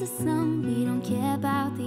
just a song we don't care about